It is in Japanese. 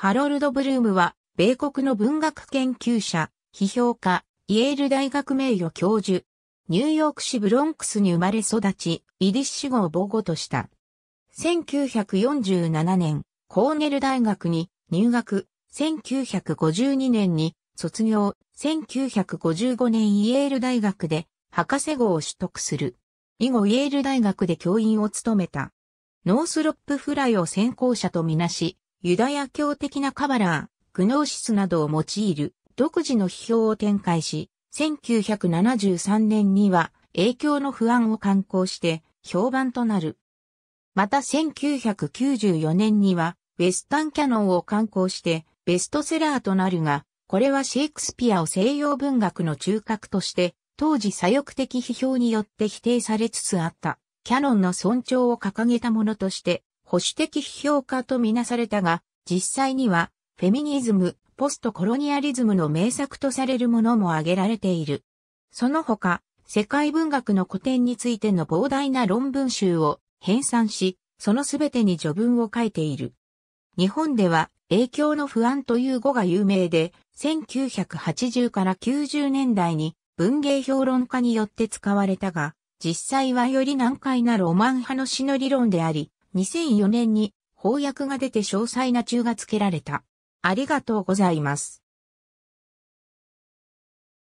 ハロルド・ブルームは、米国の文学研究者、批評家、イェール大学名誉教授、ニューヨーク市ブロンクスに生まれ育ち、イディッシュ語を母語とした。1947年、コーネル大学に入学、1952年に卒業、1955年イェール大学で博士号を取得する。以後イェール大学で教員を務めた。ノースロップフライを先行者とみなし、ユダヤ教的なカバラー、グノーシスなどを用いる独自の批評を展開し、1973年には影響の不安を刊行して評判となる。また1994年にはウェスタンキャノンを刊行してベストセラーとなるが、これはシェイクスピアを西洋文学の中核として当時左翼的批評によって否定されつつあったキャノンの尊重を掲げたものとして保守的批評家とみなされたが、実際には、フェミニズム、ポストコロニアリズムの名作とされるものも挙げられている。その他、世界文学の古典についての膨大な論文集を編纂し、そのすべてに序文を書いている。日本では、影響の不安という語が有名で、1980から90年代に文芸評論家によって使われたが、実際はより難解なロマン派の詩の理論であり、2004年に翻訳が出て詳細な中が付けられた。ありがとうございます。